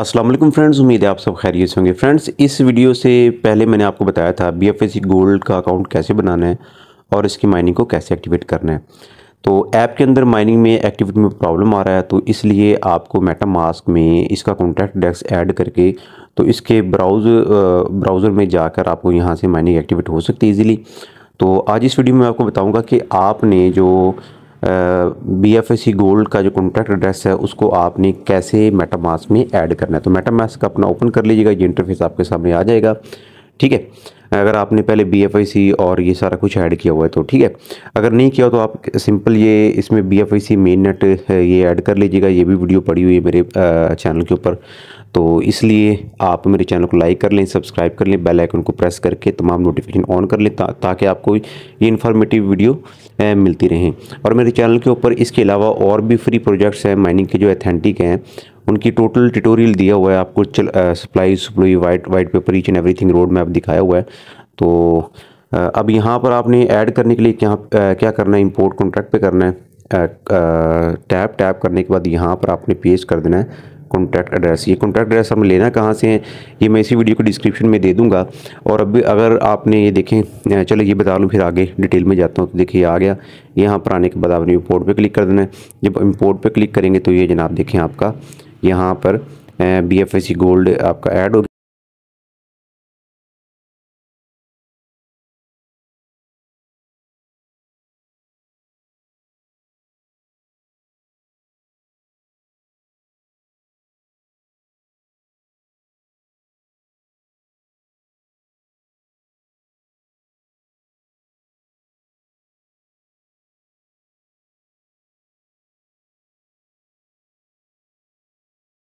Aslam friends उम्मीद है आप सब खैरियत से होंगे फ्रेंड्स इस वीडियो से पहले मैंने आपको बताया था बी एफ एस गोल्ड का अकाउंट कैसे बनाना है और इसकी माइनिंग को कैसे एक्टिवेट करना है तो ऐप के अंदर माइनिंग में एक्टिविटी में प्रॉब्लम आ रहा है तो इसलिए आपको मेटा मास्क में इसका कॉन्टैक्ट डेस्क ऐड करके तो इसके ब्राउज ब्राउज़र में जाकर आपको यहाँ से माइनिंग एक्टिवेट हो सकती है ईज़िली तो आज इस वीडियो में आपको बताऊँगा कि आपने जो बी एफ सी गोल्ड का जो कॉन्ट्रैक्ट एड्रेस है उसको आपने कैसे मेटामास में ऐड करना है तो मेटामास का अपना ओपन कर लीजिएगा ये इंटरफेस आपके सामने आ जाएगा ठीक है अगर आपने पहले बी और ये सारा कुछ ऐड किया हुआ है तो ठीक है अगर नहीं किया तो आप सिंपल ये इसमें बी एफ मेन नेट ये ऐड कर लीजिएगा ये भी वीडियो पड़ी हुई है मेरे चैनल के ऊपर तो इसलिए आप मेरे चैनल को लाइक कर लें सब्सक्राइब कर लें बेल आइकन को प्रेस करके तमाम नोटिफिकेशन ऑन कर लें ता, ताकि आपको ये इन्फॉर्मेटिव वीडियो ए, मिलती रहें और मेरे चैनल के ऊपर इसके अलावा और भी फ्री प्रोजेक्ट्स हैं माइनिंग के जो एथेंटिक हैं उनकी टोटल ट्यूटोरियल दिया हुआ है आपको supply supply white white paper each and everything road map दिखाया हुआ है तो अब यहाँ पर आपने ऐड करने के लिए क्या क्या करना है इंपोर्ट कॉन्ट्रैक्ट पे करना है टैप टैप करने के बाद यहाँ पर आपने पेज कर देना है कॉन्टैक्ट एड्रेस ये कॉन्टैक्ट एड्रेस हम लेना कहाँ से है ये मैं इसी वीडियो को डिस्क्रिप्शन में दे दूंगा और अब अगर आपने ये देखें चलो ये बता लूँ फिर आगे डिटेल में जाता हूँ तो देखिए आ गया यहाँ पर आने के बाद आपने इम्पोर्ट पर क्लिक कर देना है जब इम्पोर्ट पर क्लिक करेंगे तो ये जनाब देखें आपका यहाँ पर B F S C gold आपका ऐड हो